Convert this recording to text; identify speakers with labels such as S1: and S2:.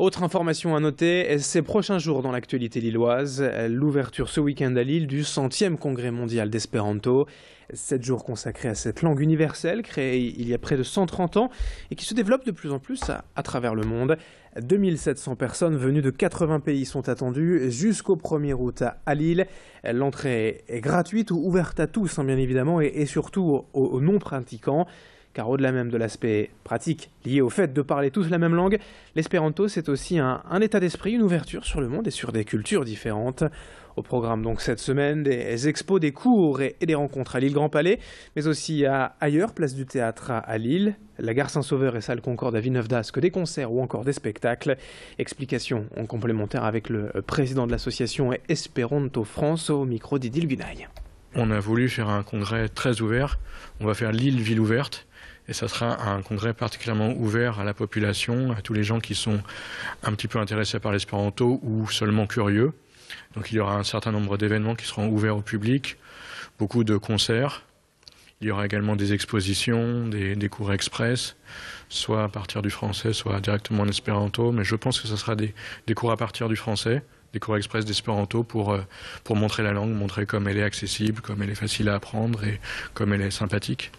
S1: Autre information à noter, ces prochains jours dans l'actualité lilloise, l'ouverture ce week-end à Lille du centième congrès mondial d'espéranto. Sept jours consacrés à cette langue universelle créée il y a près de 130 ans et qui se développe de plus en plus à, travers le monde. 2700 personnes venues de 80 pays sont attendues jusqu'au 1er août à Lille. L'entrée est gratuite ou ouverte à tous, hein, bien évidemment, et, surtout aux non-pratiquants car au-delà même de l'aspect pratique lié au fait de parler tous la même langue, l'espéranto c'est aussi un, état d'esprit, une ouverture sur le monde et sur des cultures différentes. Au programme donc cette semaine, des expos, des cours et, des rencontres à Lille Grand Palais, mais aussi à ailleurs, place du théâtre à Lille, la gare Saint-Sauveur et salle Concorde à Villeneuve d'Ascq, des concerts ou encore des spectacles. Explications en complémentaire avec le président de l'association Esperanto France au micro d'Idil
S2: On a voulu faire un congrès très ouvert. On va faire Lille ville ouverte et ça sera un congrès particulièrement ouvert à la population, à tous les gens qui sont un petit peu intéressés par l'espéranto ou seulement curieux. Donc il y aura un certain nombre d'événements qui seront ouverts au public, beaucoup de concerts. Il y aura également des expositions, des, cours express, soit à partir du français, soit directement en espéranto. Mais je pense que ce sera des, cours à partir du français, des cours express d'espéranto pour, euh, pour montrer la langue, montrer comme elle est accessible, comme elle est facile à apprendre et comme elle est sympathique.